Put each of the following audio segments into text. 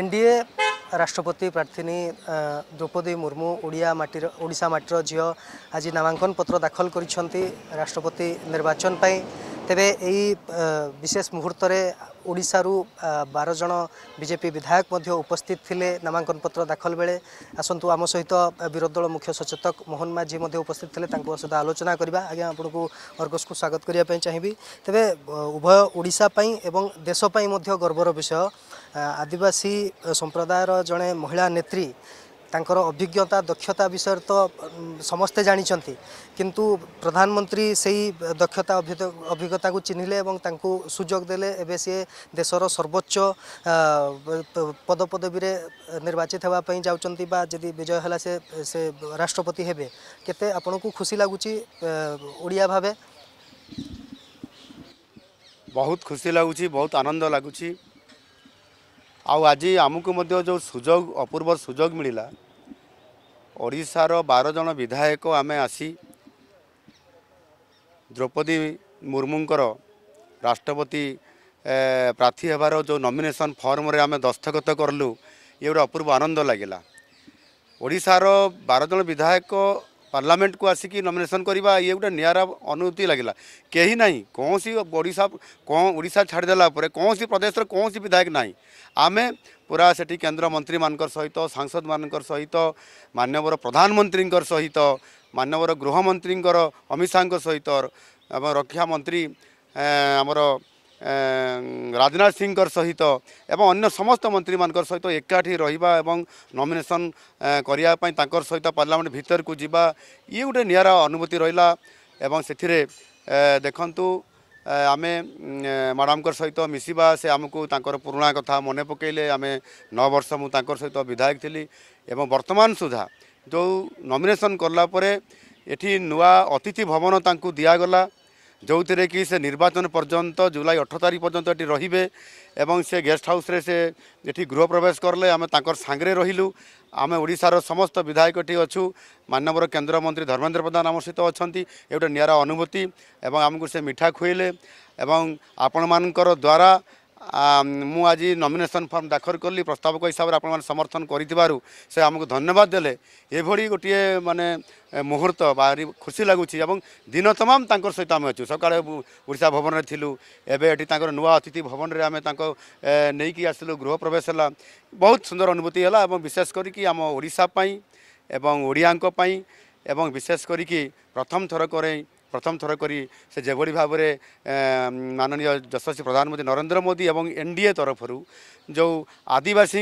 NDA ରାଷ୍ଟ୍ରପତି ପ୍ରାର୍ଥିନୀ ଦ୍ରୌପଦୀ ମୁର୍ମୁ ଓଡ଼ିଆ ମାଟିର ଓଡ଼ିଶା ମାଟିର ଝିଅ ଆଜି ନାମାଙ୍କନ ପତ୍ର ଦାଖଲ କରିଛନ୍ତି ରାଷ୍ଟ୍ରପତି ନିର୍ବାଚନ ପାଇଁ ତେବେ ଏହି ବିଶେଷ ମୁହୂର୍ତ୍ତରେ ଓଡ଼ିଶାରୁ ବାର ଜଣ ବିଜେପି ବିଧାୟକ ମଧ୍ୟ ଉପସ୍ଥିତ ଥିଲେ ନାମାଙ୍କନପତ୍ର ଦାଖଲ ବେଳେ ଆସନ୍ତୁ ଆମ ସହିତ ବିରୋଧୀ ଦଳ ମୁଖ୍ୟ ସଚେତକ ମୋହନ ମାଝୀ ମଧ୍ୟ ଉପସ୍ଥିତ ଥିଲେ ତାଙ୍କ ସହିତ ଆଲୋଚନା କରିବା ଆଜ୍ଞା ଆପଣଙ୍କୁ ଅର୍ଗସକୁ ସ୍ୱାଗତ କରିବା ପାଇଁ ଚାହିଁବି ତେବେ ଉଭୟ ଓଡ଼ିଶା ପାଇଁ ଏବଂ ଦେଶ ପାଇଁ ମଧ୍ୟ ଗର୍ବର ବିଷୟ ଆଦିବାସୀ ସମ୍ପ୍ରଦାୟର ଜଣେ ମହିଳା ନେତ୍ରୀ ତାଙ୍କର ଅଭିଜ୍ଞତା ଦକ୍ଷତା ବିଷୟରେ ତ ସମସ୍ତେ ଜାଣିଛନ୍ତି କିନ୍ତୁ ପ୍ରଧାନମନ୍ତ୍ରୀ ସେଇ ଦକ୍ଷତା ଅଭିଜ୍ଞତାକୁ ଚିହ୍ନିଲେ ଏବଂ ତାଙ୍କୁ ସୁଯୋଗ ଦେଲେ ଏବେ ସିଏ ଦେଶର ସର୍ବୋଚ୍ଚ ପଦପଦବୀରେ ନିର୍ବାଚିତ ହେବା ପାଇଁ ଯାଉଛନ୍ତି ବା ଯଦି ବିଜୟ ହେଲା ସେ ସେ ରାଷ୍ଟ୍ରପତି ହେବେ କେତେ ଆପଣଙ୍କୁ ଖୁସି ଲାଗୁଛି ଓଡ଼ିଆ ଭାବେ ବହୁତ ଖୁସି ଲାଗୁଛି ବହୁତ ଆନନ୍ଦ ଲାଗୁଛି ଆଉ ଆଜି ଆମକୁ ମଧ୍ୟ ଯେଉଁ ସୁଯୋଗ ଅପୂର୍ବ ସୁଯୋଗ ମିଳିଲା ଓଡ଼ିଶାର ବାର ଜଣ ବିଧାୟକ ଆମେ ଆସି ଦ୍ରୌପଦୀ ମୁର୍ମୁଙ୍କର ରାଷ୍ଟ୍ରପତି ପ୍ରାର୍ଥୀ ହେବାର ଯେଉଁ ନମିନେସନ୍ ଫର୍ମରେ ଆମେ ଦସ୍ତଖତ କରିଲୁ ଇଏ ଗୋଟେ ଅପୂର୍ବ ଆନନ୍ଦ ଲାଗିଲା ଓଡ଼ିଶାର ବାର ଜଣ ବିଧାୟକ ପାର୍ଲାମେଣ୍ଟକୁ ଆସିକି ନମିନେସନ୍ କରିବା ଇଏ ଗୋଟେ ନିଆରା ଅନୁଭୂତି ଲାଗିଲା କେହି ନାହିଁ କୌଣସି ଓଡ଼ିଶା ଓଡ଼ିଶା ଛାଡ଼ିଦେଲା ପରେ କୌଣସି ପ୍ରଦେଶର କୌଣସି ବିଧାୟକ ନାହିଁ ଆମେ ପୁରା ସେଠି କେନ୍ଦ୍ରମନ୍ତ୍ରୀମାନଙ୍କର ସହିତ ସାଂସଦମାନଙ୍କର ସହିତ ମାନ୍ୟବର ପ୍ରଧାନମନ୍ତ୍ରୀଙ୍କର ସହିତ ମାନ୍ୟବର ଗୃହମନ୍ତ୍ରୀଙ୍କର ଅମିତ ଶାହଙ୍କ ସହିତ ଆମ ରକ୍ଷାମନ୍ତ୍ରୀ ଆମର ରାଜନାଥ ସିଂଙ୍କର ସହିତ ଏବଂ ଅନ୍ୟ ସମସ୍ତ ମନ୍ତ୍ରୀମାନଙ୍କର ସହିତ ଏକାଠି ରହିବା ଏବଂ ନମିନେସନ୍ କରିବା ପାଇଁ ତାଙ୍କର ସହିତ ପାର୍ଲାମେଣ୍ଟ ଭିତରକୁ ଯିବା ଇଏ ଗୋଟେ ନିଆରା ଅନୁଭୂତି ରହିଲା ଏବଂ ସେଥିରେ ଦେଖନ୍ତୁ ଆମେ ମ୍ୟାଡ଼ାମଙ୍କର ସହିତ ମିଶିବା ସେ ଆମକୁ ତାଙ୍କର ପୁରୁଣା କଥା ମନେ ପକାଇଲେ ଆମେ ନଅ ବର୍ଷ ମୁଁ ତାଙ୍କର ସହିତ ବିଧାୟକ ଥିଲି ଏବଂ ବର୍ତ୍ତମାନ ସୁଦ୍ଧା ଯେଉଁ ନମିନେସନ୍ କଲା ପରେ ଏଠି ନୂଆ ଅତିଥି ଭବନ ତାଙ୍କୁ ଦିଆଗଲା ଯେଉଁଥିରେ କି ସେ ନିର୍ବାଚନ ପର୍ଯ୍ୟନ୍ତ ଜୁଲାଇ ଅଠର ତାରିଖ ପର୍ଯ୍ୟନ୍ତ ଏଠି ରହିବେ ଏବଂ ସେ ଗେଷ୍ଟ ହାଉସ୍ରେ ସେ ଏଠି ଗୃହପ୍ରବେଶ କଲେ ଆମେ ତାଙ୍କର ସାଙ୍ଗରେ ରହିଲୁ ଆମେ ଓଡ଼ିଶାର ସମସ୍ତ ବିଧାୟକ ଏଠି ଅଛୁ ମାନ୍ୟବର କେନ୍ଦ୍ରମନ୍ତ୍ରୀ ଧର୍ମେନ୍ଦ୍ର ପ୍ରଧାନ ଆମ ସହିତ ଅଛନ୍ତି ଏ ଗୋଟେ ନିଆରା ଅନୁଭୂତି ଏବଂ ଆମକୁ ସେ ମିଠା ଖୁଆଇଲେ ଏବଂ ଆପଣମାନଙ୍କର ଦ୍ୱାରା ମୁଁ ଆଜି ନମିନେସନ୍ ଫର୍ମ ଦାଖଲ କଲି ପ୍ରସ୍ତାବକ ହିସାବରେ ଆପଣମାନେ ସମର୍ଥନ କରିଥିବାରୁ ସେ ଆମକୁ ଧନ୍ୟବାଦ ଦେଲେ ଏଭଳି ଗୋଟିଏ ମାନେ ମୁହୂର୍ତ୍ତ ଭାରି ଖୁସି ଲାଗୁଛି ଏବଂ ଦିନ ତମାମ ତାଙ୍କର ସହିତ ଆମେ ଅଛୁ ସକାଳେ ଓଡ଼ିଶା ଭବନରେ ଥିଲୁ ଏବେ ଏଠି ତାଙ୍କର ନୂଆ ଅତିଥି ଭବନରେ ଆମେ ତାଙ୍କ ନେଇକି ଆସିଲୁ ଗୃହପ୍ରବେଶ ହେଲା ବହୁତ ସୁନ୍ଦର ଅନୁଭୂତି ହେଲା ଏବଂ ବିଶେଷ କରିକି ଆମ ଓଡ଼ିଶା ପାଇଁ ଏବଂ ଓଡ଼ିଆଙ୍କ ପାଇଁ ଏବଂ ବିଶେଷ କରିକି ପ୍ରଥମ ଥର କରି প্রথম থর করে সে যেভাবে ভাবে মাননীয় যশস্বী প্রধানমন্ত্রী নরেন্দ্র মোদী এবং এনডিএ তরফর যে আদিবাসী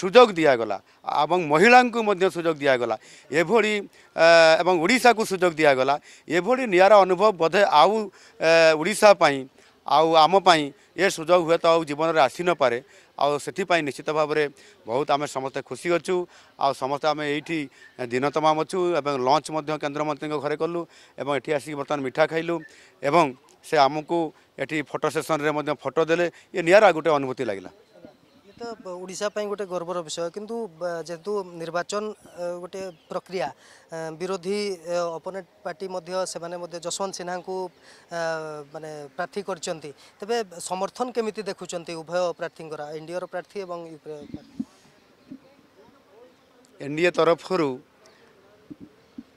সুযোগ দিয়াগলা এবং মহিলা সুযোগ দিয়াগলা এভাবে এবং ওড়শা সুযোগ দিয়াগলা এভাবে নিয়ারা অনুভব বোধে আউ ওড়শা আউ আমপাই এ সুযোগ হুয়েত আউ জীবনরে আসি নপারে आउँथ निश्चित भावरे बहुत आमे समस्ते खुसी अछु आउँ समेठ दिन तम अछु ए लन्चमा केन्द्रमन्त्री घर कलु आसिक बर्तन मिठा खाइलुम्स एटो सेसन फटो देले यहाँ अनुभूति लाग्ला এটা ଓଡ଼ିଶା ପାଇଁ ଗୋଟେ ଗର୍ବର ବିଷୟ କିନ୍ତୁ ଯେହେତୁ ନିର୍ବାଚନ ଗୋଟେ ପ୍ରକ୍ରିୟା ବିରୋଧୀ ଅପୋନେଣ୍ଟ ପାର୍ଟି ମଧ୍ୟ ସେମାନେ ମଧ୍ୟ ଯଶୱନ୍ତ ସିହ୍ନାଙ୍କୁ ମାନେ ପ୍ରାର୍ଥୀ କରିଛନ୍ତି ତେବେ ସମର୍ଥନ କେମିତି ଦେଖୁଛନ୍ତି ଉଭୟ ପ୍ରାର୍ଥୀଙ୍କର ଏନ୍ଡିଏର ପ୍ରାର୍ଥୀ ଏବଂ ୟୁପିଏ ଏନ୍ଡିଏ ତରଫରୁ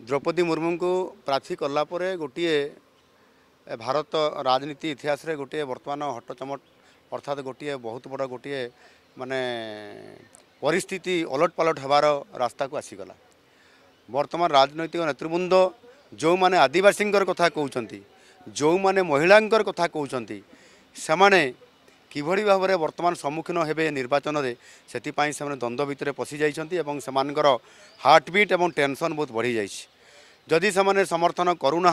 ଦ୍ରୌପଦୀ ମୁର୍ମୁଙ୍କୁ ପ୍ରାର୍ଥୀ କଲା ପରେ ଗୋଟିଏ ଭାରତ ରାଜନୀତି ଇତିହାସରେ ଗୋଟିଏ ବର୍ତ୍ତମାନ ହଟଚମଟ ଅର୍ଥାତ୍ ଗୋଟିଏ ବହୁତ ବଡ଼ ଗୋଟିଏ মানে ମାନେ ପରିସ୍ଥିତି ଓଲଟପାଲଟ ହେବାର ରାସ୍ତାକୁ ଆସିଗଲା ବର୍ତ୍ତମାନ ରାଜନୈତିକ ନେତୃବୃନ୍ଦ ଯେଉଁମାନେ ଆଦିବାସୀଙ୍କର କଥା କହୁଛନ୍ତି ଯେଉଁମାନେ মহিলা কথা কৌন সে কিভাবে ভাবে বর্তমান সম্মুখীন হবে নির্বাচনের সেপাই সে দ্বন্দ্ব ভিতরে পশি যাই এবং সে হার্টবিট এবং টেনশন বহু বড়ি যাই যদি সে সমর্থন করু না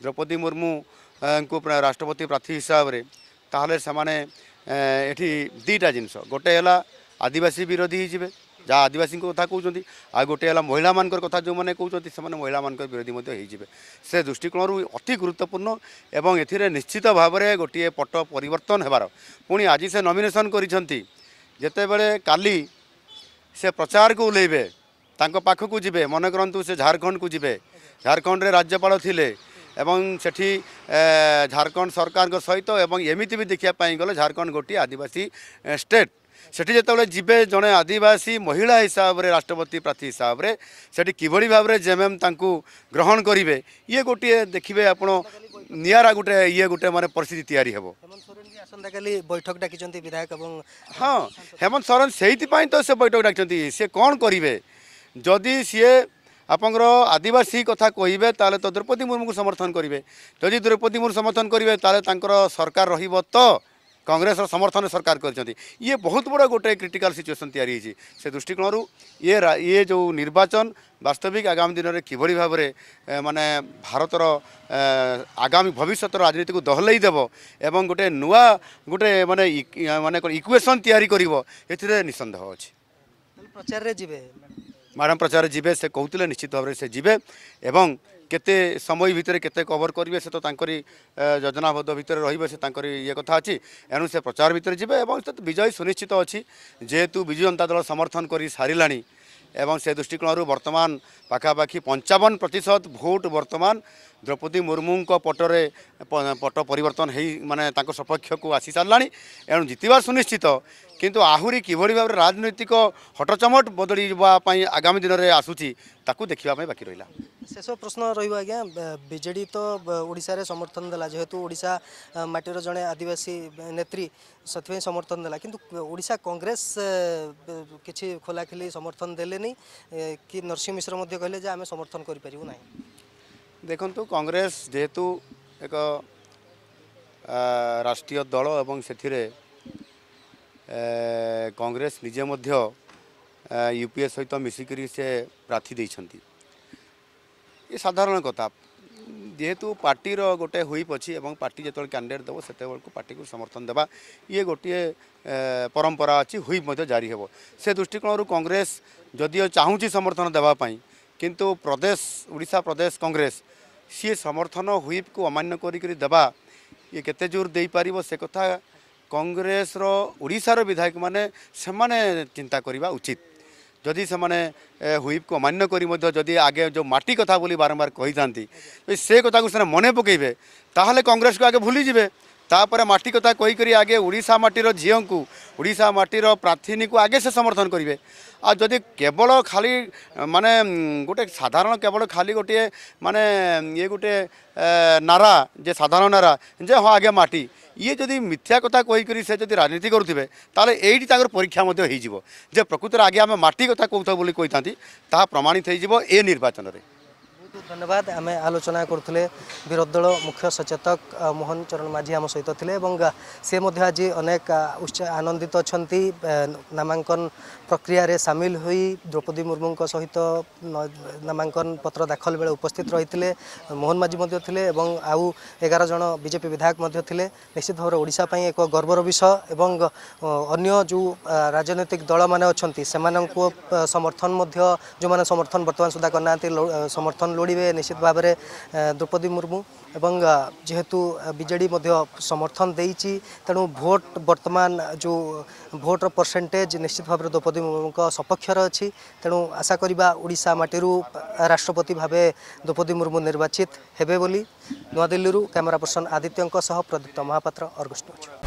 দ্রৌপদী মুর্মু রাষ্ট্রপতি প্রার্থী হিসাবে তাহলে সে ଏଠି ଦୁଇଟା ଜିନିଷ ଗୋଟେ ହେଲା ଆଦିବାସୀ ବିରୋଧୀ ହୋଇଯିବେ ଯାହା ଆଦିବାସୀଙ୍କ କଥା କହୁଛନ୍ତି ଆଉ ଗୋଟେ ହେଲା ମହିଳାମାନଙ୍କର କଥା ଯେଉଁମାନେ କହୁଛନ୍ତି ସେମାନେ ମହିଳାମାନଙ୍କର ବିରୋଧୀ ମଧ୍ୟ ହେଇଯିବେ ସେ ଦୃଷ୍ଟିକୋଣରୁ ଅତି ଗୁରୁତ୍ୱପୂର୍ଣ୍ଣ ଏବଂ ଏଥିରେ ନିଶ୍ଚିତ ଭାବରେ ଗୋଟିଏ ପଟ ପରିବର୍ତ୍ତନ ହେବାର ପୁଣି ଆଜି ସେ ନମିନେସନ୍ କରିଛନ୍ତି ଯେତେବେଳେ କାଲି ସେ ପ୍ରଚାରକୁ ଓହ୍ଲେଇବେ ତାଙ୍କ ପାଖକୁ ଯିବେ ମନେ କରନ୍ତୁ ସେ ଝାଡ଼ଖଣ୍ଡକୁ ଯିବେ ଝାଡ଼ଖଣ୍ଡରେ ରାଜ୍ୟପାଳ ଥିଲେ এবং সেটি ঝাড়ଖଣ୍ଡ ସରକାରଙ୍କ ସହିତ ଏବଂ ଏମିତି ବି ଦେଖିବା ପାଇଁ ଗଲେ ଝାଡ଼ଖଣ୍ଡ ଗୋଟିଏ ଆଦିବାସୀ ଷ୍ଟେଟ୍ সেটি যেতবে যাবে জনে আদিবাসী মহিলা হিসাবে রাষ্ট্রপতি প্রার্থী হিসাবে সেটি কিভাবে ভাবে জেএমএম তাঁকু গ্রহণ করবে ইয়ে গোটিয়ে দেখবে আপনার নিয়ারা গোটে ইয়ে গোটে মানে পরিস্থিতি তৈরি হব আসন্তকালি বৈঠক ডাকিছেন বিধায়ক এবং হ্যাঁ হেমন্ত সরেন সেইপাই তো সে বৈঠক ডাকিছেন সে কণ করবে যদি সিয়ে ଆପଣଙ୍କର ଆଦିବାସୀ କଥା କହିବେ ତାହେଲେ ତ ଦ୍ରୌପଦୀ ମୁର୍ମୁଙ୍କୁ ସମର୍ଥନ କରିବେ ଯଦି ଦ୍ରୌପଦୀ ମୁର୍ମୁ ସମର୍ଥନ କରିବେ ତାହେଲେ ତାଙ୍କର ସରକାର ରହିବ ତ କଂଗ୍ରେସର ସମର୍ଥନ ସରକାର କରିଛନ୍ତି ଇଏ ବହୁତ ବଡ଼ ଗୋଟେ କ୍ରିଟିକାଲ ସିଚୁଏସନ୍ ତିଆରି ହୋଇଛି ସେ ଦୃଷ୍ଟିକୋଣରୁ ଇଏ ଇଏ ଯେଉଁ ନିର୍ବାଚନ ବାସ୍ତବିକ ଆଗାମୀ ଦିନରେ କିଭଳି ଭାବରେ ମାନେ ଭାରତର ଆଗାମୀ ଭବିଷ୍ୟତର ରାଜନୀତିକୁ ଦହଲେଇ ଦେବ ଏବଂ ଗୋଟେ ନୂଆ ଗୋଟେ ମାନେ ମାନେ ଇକ୍ୱେସନ୍ ତିଆରି କରିବ ଏଥିରେ ନିଃସନ୍ଦେହ ଅଛି ପ୍ରଚାରରେ ଯିବେ ম্যাডাম প্রচার যাবে সে কৌলে নিশ্চিত ভাবে সে যাবে এবং কেতে সময় ভিতরে কেতে কভর করবে সে তো তাঁকরি যোজনাবদ্ধ ভিতরে রহবে সে তাঁকরি ইয়ে কথা আছে এণু সে প্রচার ভিতরে যাবে এবং সে বিজয় সুনিশ্চিত অছি যেহেতু বিজু জনতা দল সমর্থন করে সারিলানি এবং সে দৃষ্টিকোণর বর্তমান পাখাপাখি পঞ্চাবন প্রতিশত ভোট বর্তমান ଦ୍ରୌପଦୀ ମୁର୍ମୁଙ୍କ ପଟରେ ପଟ ପରିବର୍ତ୍ତନ ହେଇ ମାନେ ତାଙ୍କ ସପକ୍ଷକୁ ଆସିସାରିଲାଣି ଏଣୁ ଜିତିବା ସୁନିଶ୍ଚିତ କିନ୍ତୁ ଆହୁରି କିଭଳି ଭାବରେ ରାଜନୈତିକ ହଟଚମଟ ବଦଳିବା ପାଇଁ ଆଗାମୀ ଦିନରେ ଆସୁଛି ତାକୁ ଦେଖିବା ପାଇଁ ବାକି ରହିଲା ଶେଷ ପ୍ରଶ୍ନ ରହିବ ଆଜ୍ଞା ବିଜେଡ଼ି ତ ଓଡ଼ିଶାରେ ସମର୍ଥନ ଦେଲା ଯେହେତୁ ଓଡ଼ିଶା ମାଟିର ଜଣେ ଆଦିବାସୀ ନେତ୍ରୀ ସେଥିପାଇଁ ସମର୍ଥନ ଦେଲା କିନ୍ତୁ ଓଡ଼ିଶା କଂଗ୍ରେସ କିଛି ଖୋଲାଖୋଲି ସମର୍ଥନ ଦେଲେନି କି ନରସିଂହ ମିଶ୍ର ମଧ୍ୟ କହିଲେ ଯେ ଆମେ ସମର୍ଥନ କରିପାରିବୁ ନାହିଁ ଦେଖନ୍ତୁ କଂଗ୍ରେସ ଯେହେତୁ ଏକ ରାଷ୍ଟ୍ରୀୟ ଦଳ ଏବଂ ସେଥିରେ କଂଗ୍ରେସ ନିଜେ ମଧ୍ୟ ୟୁପିଏ ସହିତ ମିଶିକରି ସେ ପ୍ରାର୍ଥୀ ଦେଇଛନ୍ତି ଏ ସାଧାରଣ କଥା ଯେହେତୁ ପାର୍ଟିର ଗୋଟେ ହୁଇପ୍ ଅଛି ଏବଂ ପାର୍ଟି ଯେତେବେଳେ କ୍ୟାଣ୍ଡିଡେଟ୍ ଦେବ ସେତେବେଳକୁ ପାର୍ଟିକୁ ସମର୍ଥନ ଦେବା ଇଏ ଗୋଟିଏ ପରମ୍ପରା ଅଛି ହୁଇପ୍ ମଧ୍ୟ ଜାରି ହେବ ସେ ଦୃଷ୍ଟିକୋଣରୁ କଂଗ୍ରେସ ଯଦିଓ ଚାହୁଁଛି ସମର୍ଥନ ଦେବା ପାଇଁ କିନ୍ତୁ ପ୍ରଦେଶ ଓଡ଼ିଶା ପ୍ରଦେଶ କଂଗ୍ରେସ ସିଏ ସମର୍ଥନ ହୁଇପ୍କୁ ଅମାନ୍ୟ କରିକରି ଦେବା ଇଏ କେତେ ଜୋର ଦେଇପାରିବ ସେ କଥା କଂଗ୍ରେସର ଓଡ଼ିଶାର ବିଧାୟକମାନେ ସେମାନେ ଚିନ୍ତା କରିବା ଉଚିତ ଯଦି ସେମାନେ ହୁଇପ୍କୁ ଅମାନ୍ୟ କରି ମଧ୍ୟ ଯଦି ଆଗେ ଯେଉଁ ମାଟି କଥା ବୋଲି ବାରମ୍ବାର କହିଥାନ୍ତି ସେ କଥାକୁ ସେମାନେ ମନେ ପକାଇବେ ତାହେଲେ କଂଗ୍ରେସକୁ ଆଗେ ଭୁଲିଯିବେ ତାପରେ ମାଟି କଥା କହିକରି ଆଗେ ଓଡ଼ିଶା ମାଟିର ଝିଅଙ୍କୁ ଓଡ଼ିଶା ମାଟିର ପ୍ରାର୍ଥିନୀକୁ ଆଗେ ସେ ସମର୍ଥନ କରିବେ ଆଉ ଯଦି କେବଳ ଖାଲି ମାନେ ଗୋଟେ ସାଧାରଣ କେବଳ ଖାଲି ଗୋଟିଏ ମାନେ ଇଏ ଗୋଟେ ନାରା ଯେ ସାଧାରଣ ନାରା ଯେ ହଁ ଆଗେ ମାଟି ଇଏ ଯଦି ମିଥ୍ୟା କଥା କହିକରି ସେ ଯଦି ରାଜନୀତି କରୁଥିବେ ତାହେଲେ ଏଇଠି ତାଙ୍କର ପରୀକ୍ଷା ମଧ୍ୟ ହେଇଯିବ ଯେ ପ୍ରକୃତରେ ଆଗେ ଆମେ ମାଟି କଥା କହୁଥାଉ ବୋଲି କହିଥାନ୍ତି ତାହା ପ୍ରମାଣିତ ହେଇଯିବ ଏ ନିର୍ବାଚନରେ ଧନ୍ୟବାଦ ଆମେ ଆଲୋଚନା କରୁଥିଲେ ବିରୋଧୀ ଦଳ ମୁଖ୍ୟ ସଚେତକ ମୋହନ ଚରଣ ମାଝୀ ଆମ ସହିତ ଥିଲେ ଏବଂ ସେ ମଧ୍ୟ ଆଜି ଅନେକ ଆନନ୍ଦିତ ଅଛନ୍ତି ନାମାଙ୍କନ ପ୍ରକ୍ରିୟାରେ ସାମିଲ ହୋଇ ଦ୍ରୌପଦୀ ମୁର୍ମୁଙ୍କ ସହିତ ନାମାଙ୍କନ ପତ୍ର ଦାଖଲ ବେଳେ ଉପସ୍ଥିତ ରହିଥିଲେ ମୋହନ ମାଝୀ ମଧ୍ୟ ଥିଲେ ଏବଂ ଆଉ ଏଗାର ଜଣ ବିଜେପି ବିଧାୟକ ମଧ୍ୟ ଥିଲେ ନିଶ୍ଚିତ ଭାବରେ ଓଡ଼ିଶା ପାଇଁ ଏକ ଗର୍ବର ବିଷୟ ଏବଂ ଅନ୍ୟ ଯେଉଁ ରାଜନୈତିକ ଦଳମାନେ ଅଛନ୍ତି ସେମାନଙ୍କୁ ସମର୍ଥନ ମଧ୍ୟ ଯେଉଁମାନେ ସମର୍ଥନ ବର୍ତ୍ତମାନ ସୁଦ୍ଧା କରିନାହାନ୍ତି ସମର୍ଥନ ଲୋଡ଼ି জিতবে নিশ্চিত ভাবে দ্রৌপদী মুর্মু এবং যেহেতু বিজেডি মধ্য সমর্থন দিয়েছি তেমন ভোট বর্তমান যে ভোটর পরসেটেজ নিশ্চিত ভাবে দ্রৌপদী মুর্মুঙ্ সপক্ষর অছি আশা করা ওড়শা মাটির রাষ্ট্রপতি ভাবে দ্রৌপদী মুর্মু নির্বাচিত হবে বলে নয়াদিল্লি ক্যামেরা পর্সন আদিত্য প্রদীপ্ত মহাপাত্র অর্গস্ট